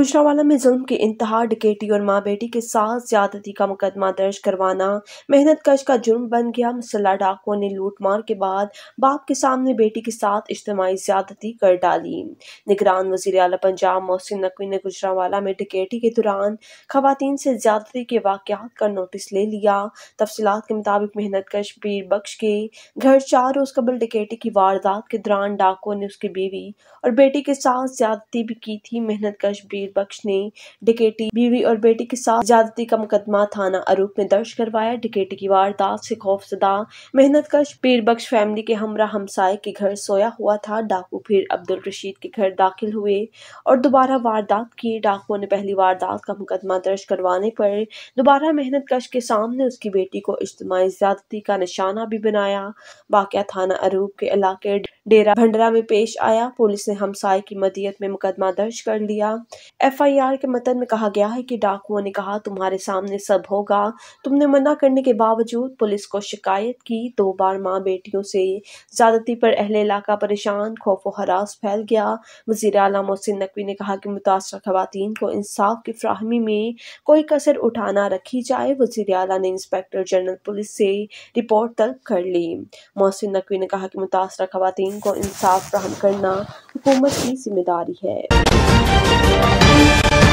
गुजरावाला में जुल्म की इंतहा डिकेटी और माँ बेटी के साथ ज्यादती का मुकदमा दर्ज करवाना मेहनत कश का जुर्म बन गया मुसल्ला डाकुओं ने लूटमार के बाद बाप के सामने बेटी के साथ इज्तमाही ज्यादती कर डाली निगरान वजीर अला पंजाब मोहसिन नकवी ने गुजरावाला में डिकेटी के दौरान खातन से ज्यादती के वाकत का नोटिस ले लिया तफसलात के मुताबिक मेहनत कश पीर बख्श के घर चार रोज कबल डिकेटी की वारदात के दौरान डाकुओं ने उसकी बीवी और बेटी के साथ ज्यादती भी की थी मेहनत कश विपक्ष ने डिकेटी बीवी और बेटी के साथ ज्यादती का मुकदमा थाना आरोप में दर्ज करवाया डिकेटी की वारदात से खौफजदा मेहनत कश पीरबख्श फैमिली के हमरा हमसाय के घर सोया हुआ था डाकू फिर अब्दुल रशीद के घर दाखिल हुए और दोबारा वारदात की डाकुओं ने पहली वारदात का मुकदमा दर्ज करवाने पर दोबारा मेहनत कश के सामने उसकी बेटी को इज्तमाही ज्यादती का निशाना भी बनाया वाक़ थाना अरूप के इलाके डेरा भंडरा में पेश आया पुलिस ने हमसाय की मदियत में मुकदमा दर्ज कर लिया एफआईआर के मतन में कहा गया है कि डाकुओं ने कहा तुम्हारे सामने सब होगा तुमने मना करने के बावजूद पुलिस को शिकायत की दो बार माँ बेटियों से ज्यादती पर अहले इलाका परेशान खौफ हरास फैल गया वजीर अला मोहसिन नकवी ने कहा कि मुतासर खातन को इंसाफ की फ्राहमी में कोई कसर उठाना रखी जाए वजीर अला ने इंस्पेक्टर जनरल पुलिस से रिपोर्ट तलब कर ली मोहसिन नकवी ने कहा कि मुतासर खातन मुजरिम को इंसाफ फ्राहम करना हुकूमत की जिम्मेदारी है